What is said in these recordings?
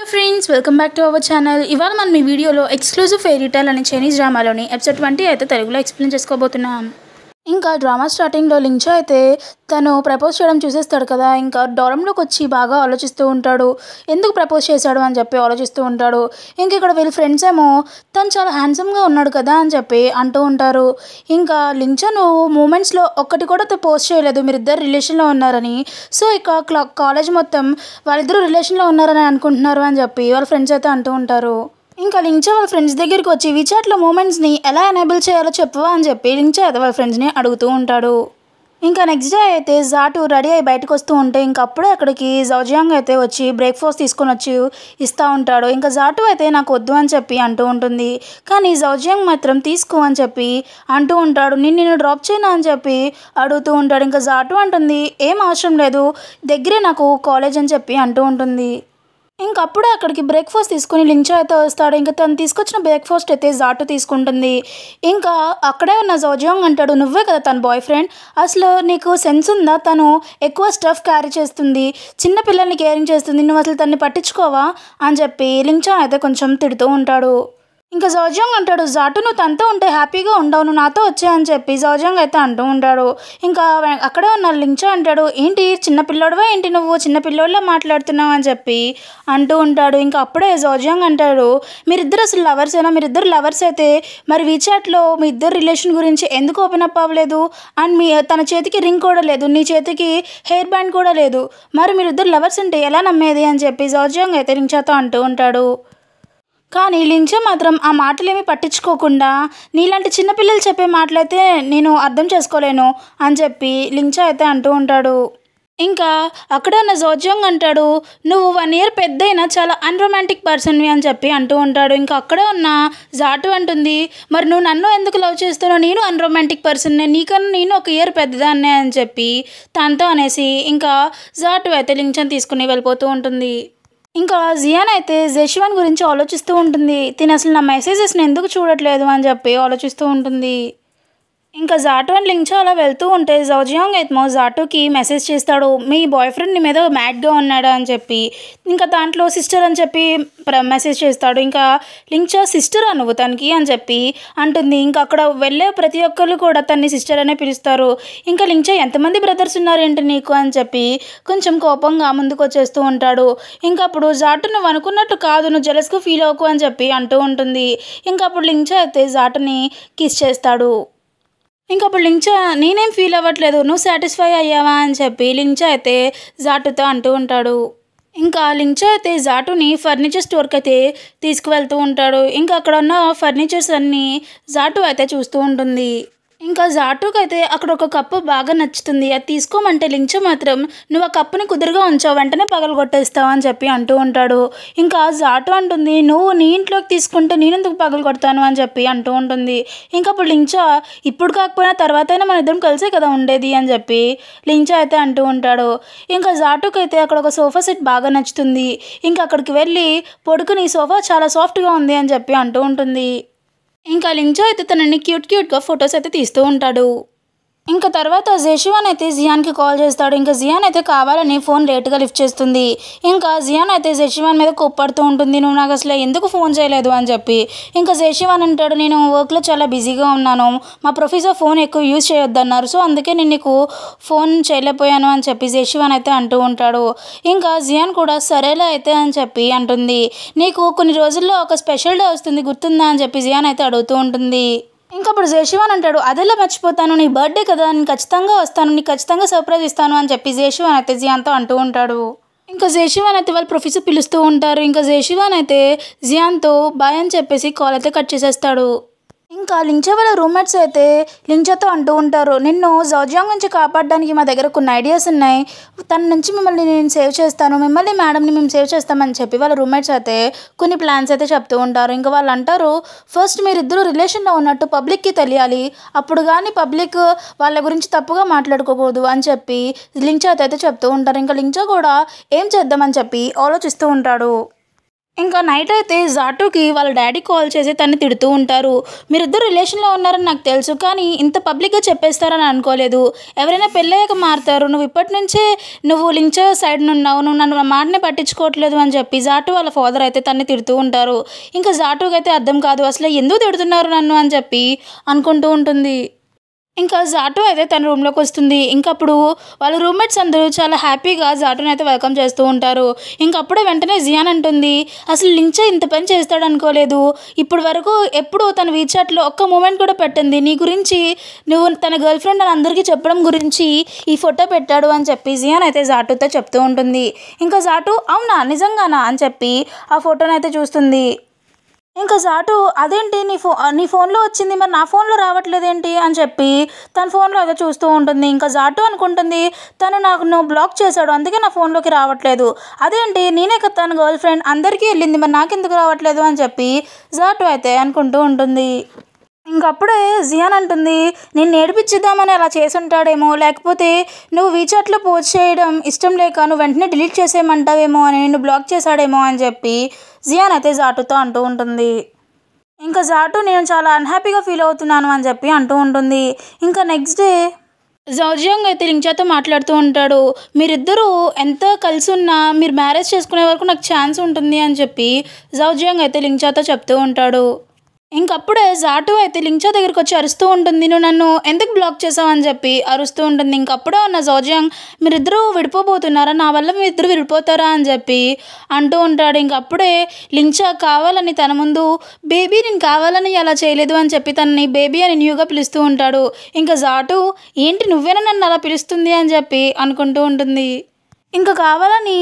hello friends welcome back to our channel ఇవాళ మనం ఈ వీడియోలో ఎక్స్క్లూజివ్ ఫెయిరీ అనే చైనీస్ డ్రామాలోని ఎపిసోడ్ ట్వంటీ అయితే తెలుగులో ఎక్స్ప్లెయిన్ చేసుకోబోతున్నాం ఇంకా డ్రామా స్టార్టింగ్లో లించో అయితే తను ప్రపోజ్ చేయడం చూసేస్తాడు కదా ఇంకా డోరంలోకి వచ్చి బాగా ఆలోచిస్తూ ఉంటాడు ఎందుకు ప్రపోజ్ చేశాడు అని చెప్పి ఆలోచిస్తూ ఉంటాడు ఇంక ఇక్కడ వీళ్ళ ఫ్రెండ్స్ ఏమో తను చాలా హ్యాండ్సమ్గా ఉన్నాడు కదా అని చెప్పి అంటూ ఉంటారు ఇంకా లించో నువ్వు మూమెంట్స్లో ఒక్కటి కూడా పోస్ట్ చేయలేదు మీరిద్దరు రిలేషన్లో ఉన్నారని సో ఇక కాలేజ్ మొత్తం వాళ్ళిద్దరూ రిలేషన్లో ఉన్నారని అనుకుంటున్నారు అని చెప్పి వాళ్ళ ఫ్రెండ్స్ అయితే అంటూ ఉంటారు ఇంకా చే వాళ్ళ ఫ్రెండ్స్ దగ్గరికి వచ్చి విచాట్లో మూమెంట్స్ని ఎలా ఎనేబుల్ చేయాలో చెప్పవా అని చెప్పి లింక్ అయితే వాళ్ళ ఫ్రెండ్స్ని అడుగుతూ ఉంటాడు ఇంకా నెక్స్ట్ డే అయితే జాటు రెడీ అయ్యి బయటకు వస్తూ ఉంటే ఇంకా అప్పుడే అక్కడికి జౌజియాంగ్ అయితే వచ్చి బ్రేక్ఫాస్ట్ తీసుకొని వచ్చి ఇస్తూ ఉంటాడు ఇంకా జాటు అయితే నాకు వద్దు అని చెప్పి అంటూ ఉంటుంది కానీ జౌజియాంగ్ మాత్రం తీసుకో అని చెప్పి అంటూ ఉంటాడు నేను నేను డ్రాప్ చేయనా అని చెప్పి అడుగుతూ ఉంటాడు ఇంకా జాటు అంటుంది ఏం అవసరం లేదు దగ్గరే నాకు కాలేజ్ అని చెప్పి అంటూ ఉంటుంది ఇంకప్పుడే అక్కడికి బ్రేక్ఫాస్ట్ తీసుకుని లించా అయితే వస్తాడు ఇంకా తను తీసుకొచ్చిన బ్రేక్ఫాస్ట్ అయితే జాటు తీసుకుంటుంది ఇంకా అక్కడే ఉన్న జోజియాంగ్ అంటాడు నువ్వే కదా తన బాయ్ ఫ్రెండ్ అసలు నీకు సెన్స్ ఉందా తను ఎక్కువ స్టఫ్ క్యారీ చేస్తుంది చిన్న పిల్లల్ని కేరింగ్ చేస్తుంది నువ్వు అసలు తన్ని పట్టించుకోవా అని చెప్పి లించా అయితే కొంచెం తిడుతూ ఉంటాడు ఇంకా జోజాంగ్ అంటాడు జాటు నువ్వు తనతో ఉంటే హ్యాపీగా ఉండవు నువ్వు నాతో వచ్చాయని చెప్పి జోజాంగ్ అయితే అంటూ ఉంటాడు ఇంకా అక్కడే ఉన్న లించో అంటాడు ఏంటి చిన్నపిల్లోడువా ఏంటి నువ్వు చిన్నపిల్లోడిలా మాట్లాడుతున్నావు అని చెప్పి అంటూ ఉంటాడు ఇంకా అప్పుడే జోజాంగ్ అంటాడు మీరిద్దరు అసలు లవర్స్ అయినా మీరిద్దరు లవర్స్ అయితే మరి వీచాట్లో మీ ఇద్దరు రిలేషన్ గురించి ఎందుకు ఓపెన్ అప్ అవ్వలేదు అండ్ మీ తన చేతికి రింగ్ కూడా లేదు నీ చేతికి హెయిర్ బ్యాండ్ కూడా లేదు మరి మీరిద్దరు లవర్స్ అంటే ఎలా నమ్మేది అని చెప్పి జోజాంగ్ అయితే లించాతో అంటూ ఉంటాడు కానీ లింజ మాత్రం ఆ మాటలేమీ పట్టించుకోకుండా నీలాంటి చిన్నపిల్లలు చెప్పే మాటలైతే నేను అర్థం చేసుకోలేను అని చెప్పి లింజ అయితే అంటూ ఉంటాడు ఇంకా అక్కడ ఉన్న జోజ్యంగ్ అంటాడు నువ్వు వన్ ఇయర్ పెద్దయినా చాలా అన్రొమాంటిక్ పర్సన్వి అని చెప్పి అంటూ ఉంటాడు ఇంకా అక్కడ ఉన్న జాటు అంటుంది మరి నువ్వు నన్ను ఎందుకు లవ్ చేస్తున్నావు నేను అన్రొమాంటిక్ పర్సన్నే నీకన్నా నేను ఒక ఇయర్ పెద్దదాన్నే అని చెప్పి తనతో అనేసి ఇంకా జాటు అయితే లించన్ తీసుకుని వెళ్ళిపోతూ ఉంటుంది ఇంకా జియాన్ అయితే జెషివాన్ గురించి ఆలోచిస్తూ ఉంటుంది తిను అసలు నా మెసేజెస్ని ఎందుకు చూడట్లేదు అని చెప్పి ఆలోచిస్తూ ఉంటుంది ఇంకా జాటో అండ్ లింగ్చో అలా వెళ్తూ ఉంటే జోజియాంగ్ ఏమో జాటోకి మెసేజ్ చేస్తాడు మీ బాయ్ ఫ్రెండ్ మీద మ్యాడ్గా ఉన్నాడా అని చెప్పి ఇంకా దాంట్లో సిస్టర్ అని చెప్పి మెసేజ్ చేస్తాడు ఇంకా లింగ్చో సిస్టర్ నువ్వు తనకి అని చెప్పి అంటుంది ఇంకా అక్కడ వెళ్ళే ప్రతి ఒక్కరు కూడా తన్ని సిస్టర్ అనే పిలుస్తారు ఇంకా లింగ్చో ఎంతమంది బ్రదర్స్ ఉన్నారేంటి నీకు అని చెప్పి కొంచెం కోపంగా ముందుకు వచ్చేస్తూ ఉంటాడు ఇంకా అప్పుడు జాటు నువ్వు అనుకున్నట్టు కాదు నువ్వు జెలస్గా ఫీల్ అవ్వకు అని చెప్పి అంటూ ఉంటుంది ఇంకా అప్పుడు లింగ్చో అయితే జాటుని కిస్ చేస్తాడు ఇంకా అప్పుడు లించా నేనేం ఫీల్ అవ్వట్లేదు నువ్వు సాటిస్ఫై అయ్యావా అని చెప్పి లించా అయితే జాటుతో అంటూ ఉంటాడు ఇంకా లించా అయితే జాటుని ఫర్నిచర్ స్టోర్కి అయితే తీసుకువెళ్తూ ఉంటాడు ఇంకా అక్కడ ఉన్న ఫర్నిచర్స్ అన్నీ జాటు అయితే చూస్తూ ఉంటుంది ఇంకా జాటుకు అయితే అక్కడ ఒక కప్పు బాగా నచ్చుతుంది అది తీసుకోమంటే లించు మాత్రం నువ్వు ఆ కప్పుని కుదురుగా ఉంచావు వెంటనే కొట్టేస్తావు అని చెప్పి అంటూ ఉంటాడు ఇంకా జాటు అంటుంది నువ్వు నీ ఇంట్లోకి తీసుకుంటే నేను ఎందుకు పగలు కొడతాను అని చెప్పి అంటూ ఉంటుంది ఇంకా అప్పుడు లించా ఇప్పుడు కాకపోయినా తర్వాత అయినా మన ఇద్దరం కలిసే కదా ఉండేది అని చెప్పి లించా అయితే అంటూ ఉంటాడు ఇంకా జాటుకు అయితే అక్కడ ఒక సోఫా సెట్ బాగా నచ్చుతుంది ఇంకా అక్కడికి వెళ్ళి పొడుకుని సోఫా చాలా సాఫ్ట్గా ఉంది అని చెప్పి అంటూ ఉంటుంది ఇంకా లింజో అయితే తనని క్యూట్ క్యూట్గా ఫొటోస్ అయితే తీస్తూ ఉంటాడు ఇంకా తర్వాత జెషివాన్ అయితే జియాన్కి కాల్ చేస్తాడు ఇంకా జియాన్ అయితే కావాలని ఫోన్ లేట్గా లిఫ్ట్ చేస్తుంది ఇంకా జియాన్ అయితే జెషివాన్ మీద కుప్పడుతూ ఉంటుంది నువ్వు నాకు అసలు ఎందుకు ఫోన్ చేయలేదు అని చెప్పి ఇంకా జేషివాన్ అంటాడు నేను వర్క్లో చాలా బిజీగా ఉన్నాను మా ప్రొఫెసర్ ఫోన్ ఎక్కువ యూజ్ చేయొద్దన్నారు సో అందుకే నేను నీకు ఫోన్ చేయలేకపోయాను అని చెప్పి జేషివాన్ అయితే అంటూ ఉంటాడు ఇంకా జియాన్ కూడా సరేలే అయితే అని చెప్పి అంటుంది నీకు కొన్ని రోజుల్లో ఒక స్పెషల్ డే వస్తుంది గుర్తుందా అని చెప్పి జియాన్ అయితే అడుగుతూ ఉంటుంది ఇంకప్పుడు జేషివాన్ అంటాడు అదెలా మర్చిపోతాను నీ బర్త్డే కదా నేను ఖచ్చితంగా వస్తాను నీకు ఖచ్చితంగా సర్ప్రైజ్ ఇస్తాను అని చెప్పి జేషివాన్ అయితే జియాన్తో అంటూ ఉంటాడు ఇంకా జేషివాన్ అయితే వాళ్ళు ప్రొఫెసర్ పిలుస్తూ ఉంటారు ఇంకా జేషివాన్ అయితే జియాన్తో బాయ్ అని చెప్పేసి కాల్ అయితే కట్ చేసేస్తాడు ఇంకా లించా వాళ్ళ రూమ్మేట్స్ అయితే లించాతో అంటూ ఉంటారు నిన్ను జోజియాంగ్ నుంచి కాపాడడానికి మా దగ్గర కొన్ని ఐడియాస్ ఉన్నాయి తన నుంచి మిమ్మల్ని నేను సేవ్ చేస్తాను మిమ్మల్ని మేడంని మేము సేవ్ చేస్తామని చెప్పి వాళ్ళ రూమ్మేట్స్ అయితే కొన్ని ప్లాన్స్ అయితే చెప్తూ ఉంటారు ఇంకా వాళ్ళు అంటారు ఫస్ట్ మీరిద్దరూ రిలేషన్లో ఉన్నట్టు పబ్లిక్కి తెలియాలి అప్పుడు కానీ పబ్లిక్ వాళ్ళ గురించి తప్పుగా మాట్లాడుకోకూడదు అని చెప్పి లించాతో అయితే చెప్తూ ఉంటారు ఇంకా లించా కూడా ఏం చేద్దామని చెప్పి ఆలోచిస్తూ ఉంటాడు ఇంకా నైట్ అయితే జాటుకి వాళ్ళ డాడీ కాల్ చేసి తన్ని తిడుతూ ఉంటారు మీరిద్దరు రిలేషన్లో ఉన్నారని నాకు తెలుసు కానీ ఇంత పబ్లిక్గా చెప్పేస్తారని అనుకోలేదు ఎవరైనా పెళ్ళయ్యాక మారుతారు నువ్వు ఇప్పటి నుంచే నువ్వు లించ సైడ్ నున్నావు నువ్వు నన్ను మాటని పట్టించుకోవట్లేదు అని చెప్పి జాటు వాళ్ళ ఫాదర్ అయితే తన్ని తిడుతూ ఉంటారు ఇంకా జాటుకి అయితే అర్థం కాదు అసలు ఎందుకు తిడుతున్నారు నన్ను అని చెప్పి అనుకుంటూ ఉంటుంది ఇంకా జాటు అయితే తన రూమ్లోకి వస్తుంది ఇంకా అప్పుడు వాళ్ళ రూమ్మేట్స్ అందరూ చాలా హ్యాపీగా జాటోని అయితే వెల్కమ్ చేస్తూ ఉంటారు ఇంకప్పుడే అప్పుడే వెంటనే జియాన్ అంటుంది అసలు లించే ఇంత పని చేస్తాడు అనుకోలేదు ఇప్పుడు వరకు ఎప్పుడు తన వీచాట్లో ఒక్క మూమెంట్ కూడా పెట్టింది నీ గురించి నువ్వు తన గర్ల్ ఫ్రెండ్ అని అందరికీ చెప్పడం గురించి ఈ ఫోటో పెట్టాడు అని చెప్పి జియాన్ అయితే జాటోతో చెప్తూ ఉంటుంది ఇంకా జాటు అవునా నిజంగానా అని చెప్పి ఆ ఫోటోనైతే చూస్తుంది ఇంకా సాటు అదేంటి నీ ఫో నీ ఫోన్లో వచ్చింది మరి నా ఫోన్లో రావట్లేదేంటి అని చెప్పి తన ఫోన్లో అదే చూస్తూ ఉంటుంది ఇంకా జాటు అనుకుంటుంది తను నాకు నువ్వు బ్లాక్ చేశాడు అందుకే నా ఫోన్లోకి రావట్లేదు అదేంటి నేనే కదా తన గర్ల్ ఫ్రెండ్ అందరికీ వెళ్ళింది మరి నాకెందుకు రావట్లేదు అని చెప్పి జాటు అయితే అనుకుంటూ ఉంటుంది ఇంకప్పుడే జియాన్ అంటుంది నేను ఏడిపించిద్దామని అలా చేసి ఉంటాడేమో లేకపోతే నువ్వు వీచాట్లో పోస్ట్ చేయడం ఇష్టం లేక నువ్వు వెంటనే డిలీట్ చేసేయమంటావేమో అని నిన్ను బ్లాక్ చేశాడేమో అని చెప్పి జియాన్ అయితే జాటుతో అంటూ ఉంటుంది ఇంకా జాటు నేను చాలా అన్హ్యాపీగా ఫీల్ అవుతున్నాను అని చెప్పి అంటూ ఉంటుంది ఇంకా నెక్స్ట్ డే జౌజియాంగ్ అయితే లింగ్చాతో మాట్లాడుతూ ఉంటాడు మీరిద్దరూ ఎంత కలిసి ఉన్నా మీరు మ్యారేజ్ చేసుకునే వరకు నాకు ఛాన్స్ ఉంటుంది అని చెప్పి జౌజియాంగ్ అయితే లింగ్చాతో చెప్తూ ఉంటాడు ఇంకప్పుడే జాటు అయితే లింగ్చా దగ్గరికి వచ్చి అరుస్తూ ఉంటుంది నువ్వు నన్ను ఎందుకు బ్లాక్ చేసావు అని చెప్పి అరుస్తూ ఉంటుంది ఇంకప్పుడే ఉన్న జోజియాంగ్ మీరిద్దరూ విడిపోబోతున్నారా నా వల్ల మీరిద్దరు విడిపోతారా అని చెప్పి అంటూ ఉంటాడు ఇంకప్పుడే లింగ్చా కావాలని తన ముందు బేబీ నేను కావాలని అలా చేయలేదు అని చెప్పి తనని బేబీ అని న్యూగా పిలుస్తూ ఉంటాడు ఇంకా జాటు ఏంటి నువ్వేనా నన్ను అలా పిలుస్తుంది అని చెప్పి అనుకుంటూ ఉంటుంది ఇంకా కావాలని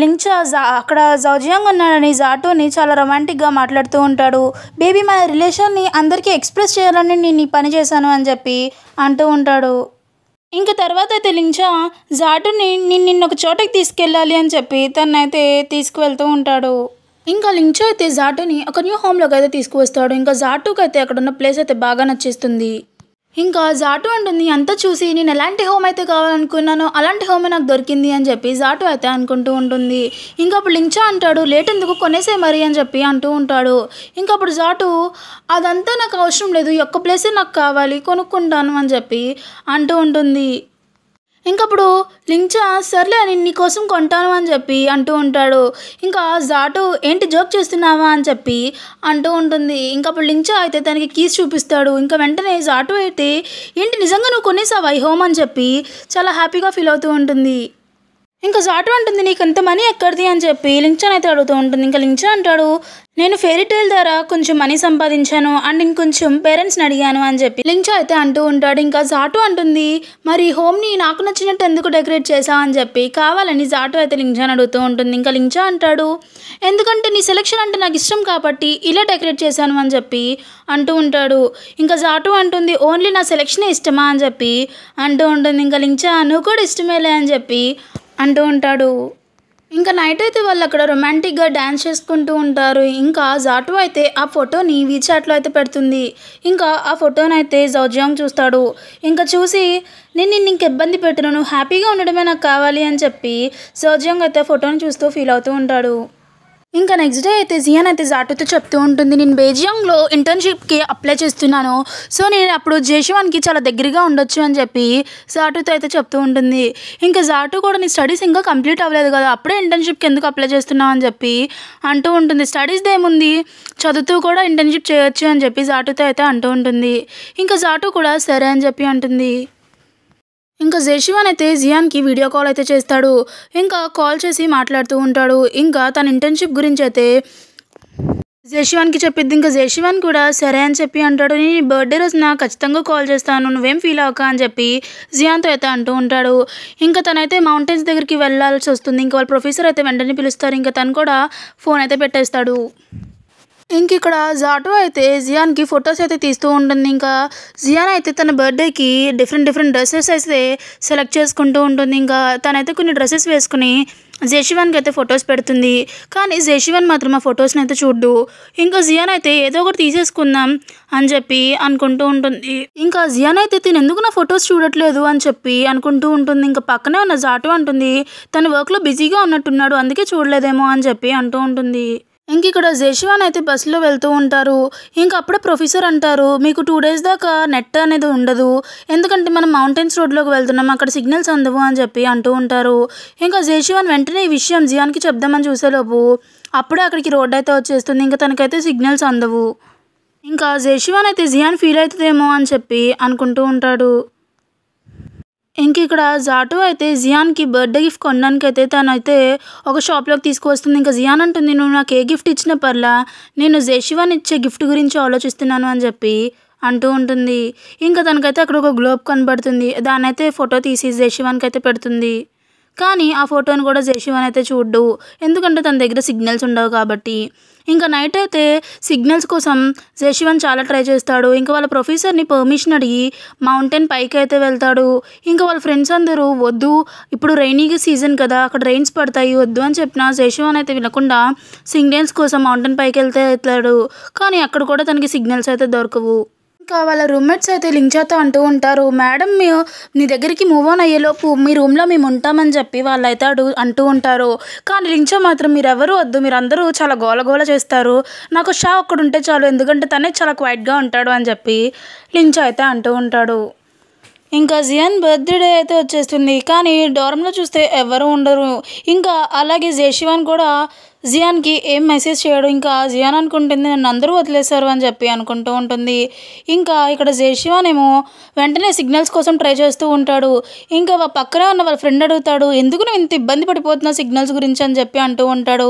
లించా జా అక్కడ జౌజియాంగ్ ఉన్నాడని జాటోని చాలా రొమాంటిక్గా మాట్లాడుతూ ఉంటాడు బేబీ మన రిలేషన్ని అందరికీ ఎక్స్ప్రెస్ చేయాలని నేను ఈ పని చేశాను అని చెప్పి అంటూ ఉంటాడు ఇంకా తర్వాత అయితే లించా జాటుని నేను నిన్న ఒక చోటకి తీసుకెళ్ళాలి అని చెప్పి తనైతే తీసుకువెళ్తూ ఉంటాడు ఇంకా లించో అయితే జాటుని ఒక న్యూ హోమ్లోకి అయితే తీసుకువస్తాడు ఇంకా జాటుకైతే అక్కడ ఉన్న ప్లేస్ అయితే బాగా నచ్చేస్తుంది ఇంకా జాటు అంటుంది అంతా చూసి నేను ఎలాంటి హోమ్ అయితే కావాలనుకున్నానో అలాంటి హోమే నాకు దొరికింది అని చెప్పి జాటు అయితే అనుకుంటూ ఉంటుంది ఇంకా అప్పుడు లించా అంటాడు లేట్ ఎందుకు కొనేసే మరి అని చెప్పి అంటూ ఉంటాడు ఇంకా అప్పుడు జాటు అదంతా నాకు అవసరం లేదు ఈ ఒక్క ప్లేసే నాకు కావాలి కొనుక్కుంటాను అని చెప్పి అంటూ ఉంటుంది ఇంకప్పుడు లింగ్చా సర్లే నేను నీకోసం కొంటాను అని చెప్పి అంటూ ఉంటాడు ఇంకా జాటు ఏంటి జోక్ చేస్తున్నావా అని చెప్పి అంటూ ఉంటుంది ఇంకప్పుడు లింగ్చా అయితే తనకి కీస్ చూపిస్తాడు ఇంకా వెంటనే జాటు అయితే ఏంటి నిజంగా నువ్వు కొనేసావా ఈ హోమ్ అని చెప్పి చాలా హ్యాపీగా ఫీల్ అవుతూ ఉంటుంది ఇంకా జాటు అంటుంది నీకు ఎంత మనీ ఎక్కడిది అని చెప్పి లింక్చన్ అయితే అడుగుతూ ఉంటుంది ఇంకా లింక్చన్ అంటాడు నేను ఫెయిరీ టైల్ ద్వారా కొంచెం మనీ సంపాదించాను అండ్ ఇంకొంచెం పేరెంట్స్ని అడిగాను అని చెప్పి లింక్చన్ అయితే అంటూ ఉంటాడు ఇంకా జాటు అంటుంది మరి హోమ్ని నాకు నచ్చినట్టు ఎందుకు డెకరేట్ చేసావు అని చెప్పి కావాలని జాటు అయితే లింక్చన్ అడుగుతూ ఉంటుంది ఇంకా లింక్చన్ అంటాడు ఎందుకంటే నీ సెలెక్షన్ అంటే నాకు ఇష్టం కాబట్టి ఇలా డెకరేట్ చేశాను అని చెప్పి అంటూ ఉంటాడు ఇంకా జాటు అంటుంది ఓన్లీ నా సెలెక్షనే ఇష్టమా అని చెప్పి అంటూ ఉంటుంది ఇంకా లింక్చన్ నువ్వు కూడా ఇష్టమేలే అని చెప్పి అంటూ ఉంటాడు ఇంకా నైట్ అయితే వాళ్ళు అక్కడ రొమాంటిక్గా డ్యాన్స్ చేసుకుంటూ ఉంటారు ఇంకా జాటు అయితే ఆ ఫోటోని వీచాట్లో అయితే పెడుతుంది ఇంకా ఆ ఫోటోని అయితే జౌజాంగ్ చూస్తాడు ఇంకా చూసి నేను నిన్ను ఇంక ఇబ్బంది పెట్టినను హ్యాపీగా ఉండడమే నాకు కావాలి అని చెప్పి జౌజాంగ్ అయితే ఫోటోని చూస్తూ ఫీల్ అవుతూ ఉంటాడు ఇంకా నెక్స్ట్ డే అయితే జియాన్ అయితే జాటుతో చెప్తూ ఉంటుంది నేను బేజియంలో ఇంటర్న్షిప్కి అప్లై చేస్తున్నాను సో నేను అప్పుడు జేషవాన్కి చాలా దగ్గరగా ఉండొచ్చు అని చెప్పి జాటుతో అయితే చెప్తూ ఉంటుంది ఇంకా జాటు కూడా నీ స్టడీస్ ఇంకా కంప్లీట్ అవ్వలేదు కదా అప్పుడే ఇంటర్న్షిప్కి ఎందుకు అప్లై చేస్తున్నావు అని చెప్పి అంటూ ఉంటుంది స్టడీస్ ఏముంది చదువుతూ కూడా ఇంటర్న్షిప్ చేయొచ్చు అని చెప్పి జాటుతో అయితే అంటూ ఉంటుంది ఇంకా జాటు కూడా సరే అని చెప్పి అంటుంది ఇంకా జయశివాన్ అయితే జియాన్కి వీడియో కాల్ అయితే చేస్తాడు ఇంకా కాల్ చేసి మాట్లాడుతూ ఉంటాడు ఇంకా తన ఇంటర్న్షిప్ గురించి అయితే జయశివాన్కి చెప్పిద్ది ఇంకా జయశివాన్ కూడా సరే అని చెప్పి అంటాడు నేను బర్త్డే రోజున ఖచ్చితంగా కాల్ చేస్తాను నువ్వేం ఫీల్ అవక అని చెప్పి జియాన్తో అయితే అంటూ ఉంటాడు ఇంకా తనైతే మౌంటైన్స్ దగ్గరికి వెళ్ళాల్సి వస్తుంది ఇంకా వాళ్ళ ప్రొఫెసర్ అయితే వెంటనే పిలుస్తారు ఇంకా తను కూడా ఫోన్ అయితే పెట్టేస్తాడు ఇంక ఇక్కడ జాటో అయితే జియాన్కి ఫొటోస్ అయితే తీస్తూ ఉంటుంది ఇంకా జియాన్ అయితే తన బర్త్డేకి డిఫరెంట్ డిఫరెంట్ డ్రెస్సెస్ అయితే సెలెక్ట్ చేసుకుంటూ ఉంటుంది ఇంకా తనైతే కొన్ని డ్రెస్సెస్ వేసుకుని జేషివాన్కి అయితే ఫొటోస్ పెడుతుంది కానీ జేషివాన్ మాత్రం ఆ ఫొటోస్ని అయితే చూడ్డు ఇంకా జియాన్ అయితే ఏదో ఒకటి తీసేసుకుందాం అని చెప్పి అనుకుంటూ ఉంటుంది ఇంకా జియాన్ అయితే తిను ఎందుకు నా ఫొటోస్ చూడట్లేదు అని చెప్పి అనుకుంటూ ఉంటుంది ఇంకా పక్కనే ఉన్న జాటు అంటుంది తన వర్క్లో బిజీగా ఉన్నట్టున్నాడు అందుకే చూడలేదేమో అని చెప్పి అంటూ ఉంటుంది ఇంక ఇక్కడ జేషివాన్ అయితే బస్సులో వెళ్తూ ఉంటారు ఇంక అప్పుడే ప్రొఫెసర్ అంటారు మీకు టూ డేస్ దాకా నెట్ అనేది ఉండదు ఎందుకంటే మనం మౌంటైన్స్ రోడ్లోకి వెళ్తున్నాం అక్కడ సిగ్నల్స్ అందవు అని చెప్పి అంటూ ఉంటారు ఇంకా జేషివాన్ వెంటనే ఈ విషయం జియాన్కి చెప్దామని చూసేలోపు అప్పుడే అక్కడికి రోడ్ అయితే వచ్చేస్తుంది ఇంకా తనకైతే సిగ్నల్స్ అందవు ఇంకా జేషివాన్ అయితే జియాన్ ఫీల్ అవుతుందేమో అని చెప్పి అనుకుంటూ ఉంటాడు ఇంక ఇక్కడ జాటు అయితే జియాన్కి బర్త్డే గిఫ్ట్ కొనడానికి అయితే తనైతే ఒక షాప్లోకి తీసుకువస్తుంది ఇంకా జియాన్ అంటుంది నువ్వు నాకు ఏ గిఫ్ట్ ఇచ్చిన పర్లా నేను జేషివాన్ ఇచ్చే గిఫ్ట్ గురించి ఆలోచిస్తున్నాను అని చెప్పి అంటూ ఉంటుంది ఇంకా తనకైతే అక్కడ ఒక గ్లోబ్ కనబడుతుంది దానైతే ఫోటో తీసి జేషివాన్కి అయితే పెడుతుంది కానీ ఆ ఫోటోని కూడా జేషివాన్ అయితే చూడ్డు ఎందుకంటే తన దగ్గర సిగ్నల్స్ ఉండవు కాబట్టి ఇంకా నైట్ అయితే సిగ్నల్స్ కోసం శశివన్ చాలా ట్రై చేస్తాడు ఇంకా వాళ్ళ ప్రొఫెసర్ని పర్మిషన్ అడిగి మౌంటైన్ పైకి అయితే వెళ్తాడు ఇంకా వాళ్ళ ఫ్రెండ్స్ అందరూ వద్దు ఇప్పుడు రైనీగా సీజన్ కదా అక్కడ రైన్స్ పడతాయి వద్దు అని చెప్పిన శశివన్ అయితే వినకుండా సిగ్నల్స్ కోసం మౌంటైన్ పైకి వెళ్తే వెళ్తాడు కానీ అక్కడ కూడా తనకి సిగ్నల్స్ అయితే దొరకవు కావాలా రూమ్మేట్స్ అయితే లింక్ చేస్తా అంటూ ఉంటారు మేడం మీ నీ దగ్గరికి మూవ్ ఆన్ అయ్యేలోపు మీ రూమ్లో మేము ఉంటామని చెప్పి వాళ్ళైతే అడుగు అంటూ ఉంటారు కానీ లించో మాత్రం మీరు ఎవరు వద్దు మీరు అందరూ చాలా గోలగోల చేస్తారు నాకు షా ఉంటే చాలు ఎందుకంటే తనే చాలా క్వైట్గా ఉంటాడు అని చెప్పి లించో అయితే అంటూ ఉంటాడు ఇంకా జియాన్ బర్త్డే అయితే వచ్చేస్తుంది కానీ డోరంలో చూస్తే ఎవరు ఉండరు ఇంకా అలాగే జేషివాన్ కూడా జియాన్కి ఏం మెసేజ్ చేయడు ఇంకా జియాన్ అనుకుంటుంది నన్ను అందరూ వదిలేశారు అని చెప్పి అనుకుంటూ ఉంటుంది ఇంకా ఇక్కడ జయశివానేమో వెంటనే సిగ్నల్స్ కోసం ట్రై చేస్తూ ఉంటాడు ఇంకా పక్కనే ఉన్న వాళ్ళ ఫ్రెండ్ అడుగుతాడు ఎందుకు నువ్వు ఇంత ఇబ్బంది పడిపోతున్నా సిగ్నల్స్ గురించి అని చెప్పి అంటూ ఉంటాడు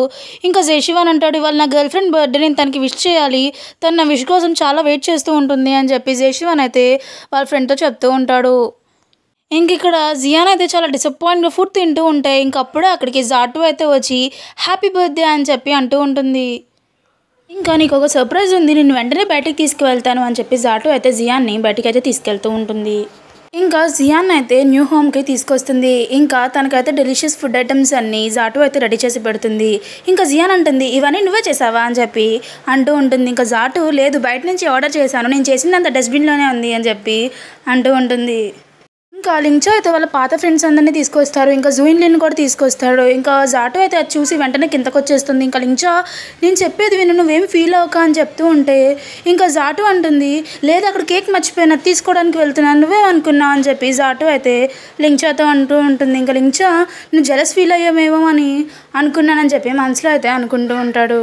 ఇంకా జయశివాన్ అంటాడు ఇవాళ నా గర్ల్ ఫ్రెండ్ బర్త్డే నేను తనకి విష్ చేయాలి తను నా విష్ కోసం చాలా వెయిట్ చేస్తూ ఉంటుంది అని చెప్పి జయశివాన్ అయితే వాళ్ళ ఫ్రెండ్తో చెప్తూ ఉంటాడు ఇంక ఇక్కడ జియాన్ అయితే చాలా డిసప్పాయింట్గా ఫుడ్ తింటూ ఉంటే ఇంకప్పుడే అక్కడికి జాటు అయితే వచ్చి హ్యాపీ బర్త్డే అని చెప్పి అంటూ ఉంటుంది ఇంకా నీకు ఒక సర్ప్రైజ్ ఉంది నేను వెంటనే బయటకు తీసుకువెళ్తాను అని చెప్పి జాటు అయితే జియాన్ని బయటికి అయితే తీసుకెళ్తూ ఉంటుంది ఇంకా జియాన్ అయితే న్యూ హోమ్కి తీసుకొస్తుంది ఇంకా తనకైతే డెలిషియస్ ఫుడ్ ఐటమ్స్ అన్నీ జాటు అయితే రెడీ చేసి పెడుతుంది ఇంకా జియాన్ అంటుంది ఇవన్నీ నువ్వే చేసావా అని చెప్పి అంటూ ఉంటుంది ఇంకా జాటు లేదు బయట నుంచి ఆర్డర్ చేశాను నేను అంత డస్ట్బిన్లోనే ఉంది అని చెప్పి అంటూ ఉంటుంది కాలింగ్చో అయితే వాళ్ళ పాత ఫ్రెండ్స్ అందరినీ తీసుకొస్తారు ఇంకా జూయిన్ లిన్ కూడా తీసుకొస్తాడు ఇంకా జాటో అయితే అది చూసి వెంటనే కిందకు వచ్చేస్తుంది ఇంకా లించో నేను చెప్పేది విను నువ్వేం ఫీల్ అవక అని చెప్తూ ఉంటే ఇంకా జాటో అంటుంది లేదు అక్కడ కేక్ మర్చిపోయినా తీసుకోవడానికి వెళ్తున్నాను నువ్వే అనుకున్నావు అని చెప్పి జాటో అయితే లించాతో అంటూ ఉంటుంది ఇంకా లించా నువ్వు జలస్ ఫీల్ అయ్యామేమో అని అనుకున్నానని చెప్పి మనసులో అయితే అనుకుంటూ ఉంటాడు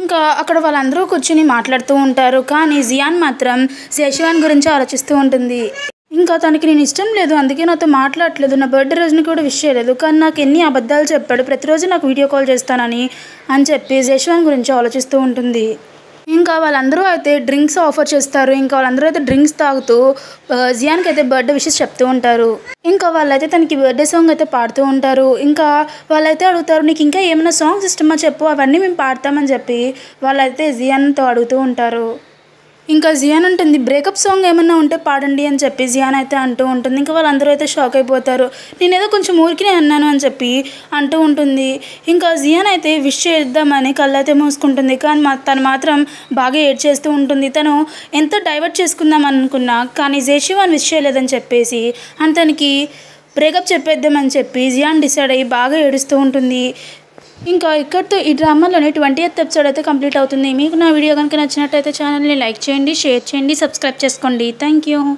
ఇంకా అక్కడ వాళ్ళందరూ కూర్చుని మాట్లాడుతూ ఉంటారు కానీ జియాన్ మాత్రం శేషవాన్ గురించి ఆలోచిస్తూ ఉంటుంది ఇంకా తనకి నేను ఇష్టం లేదు అందుకే నాతో మాట్లాడలేదు నా బర్త్డే రోజుని కూడా విష్ చేయలేదు కానీ నాకు ఎన్ని అబద్ధాలు చెప్పాడు ప్రతిరోజు నాకు వీడియో కాల్ చేస్తానని అని చెప్పి జశ్వాన్ గురించి ఆలోచిస్తూ ఉంటుంది ఇంకా వాళ్ళందరూ అయితే డ్రింక్స్ ఆఫర్ చేస్తారు ఇంకా వాళ్ళందరూ అయితే డ్రింక్స్ తాగుతూ జియాన్కి అయితే బర్త్డే విషెస్ చెప్తూ ఉంటారు ఇంకా వాళ్ళైతే తనకి బర్త్డే సాంగ్ అయితే పాడుతూ ఉంటారు ఇంకా వాళ్ళైతే అడుగుతారు నీకు ఇంకా ఏమైనా సాంగ్స్ ఇష్టమా చెప్పు అవన్నీ మేము పాడతామని చెప్పి వాళ్ళైతే జియాన్తో అడుగుతూ ఉంటారు ఇంకా జియాన్ ఉంటుంది బ్రేకప్ సాంగ్ ఏమన్నా ఉంటే పాడండి అని చెప్పి జియాన్ అయితే అంటూ ఉంటుంది ఇంకా వాళ్ళందరూ అయితే షాక్ అయిపోతారు నేనేదో కొంచెం ఊరికినే అన్నాను అని చెప్పి అంటూ ఉంటుంది ఇంకా జియాన్ అయితే విష్ చేద్దామని కళ్ళైతే మూసుకుంటుంది కానీ మా తను మాత్రం బాగా ఏడ్ చేస్తూ ఉంటుంది తను ఎంత డైవర్ట్ చేసుకుందాం అనుకున్నా కానీ జేషివాన్ విష్ చేయలేదని చెప్పేసి అంతనికి బ్రేకప్ చెప్పేద్దామని చెప్పి జియాన్ డిసైడ్ అయ్యి బాగా ఏడుస్తూ ఉంటుంది ఇంకా ఇక్కడితో ఈ డ్రామాలోని ట్వంటీ ఎయిత్ ఎపిసోడ్ అయితే కంప్లీట్ అవుతుంది మీకు నా వీడియో కనుక నచ్చినట్టయితే ఛానల్ని లైక్ చేయండి షేర్ చేయండి సబ్స్క్రైబ్ చేసుకోండి థ్యాంక్